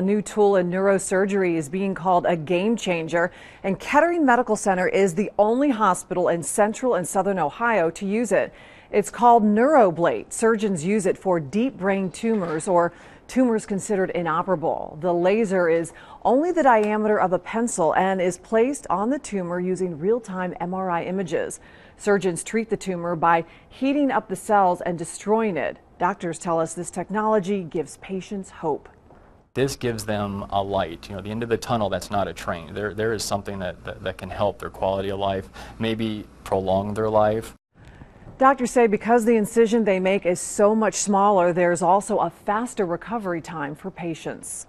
A new tool in neurosurgery is being called a game changer, and Kettering Medical Center is the only hospital in central and southern Ohio to use it. It's called NeuroBlade. Surgeons use it for deep brain tumors or tumors considered inoperable. The laser is only the diameter of a pencil and is placed on the tumor using real time MRI images. Surgeons treat the tumor by heating up the cells and destroying it. Doctors tell us this technology gives patients hope this gives them a light. You know, the end of the tunnel, that's not a train. There, there is something that, that, that can help their quality of life, maybe prolong their life. Doctors say because the incision they make is so much smaller, there's also a faster recovery time for patients.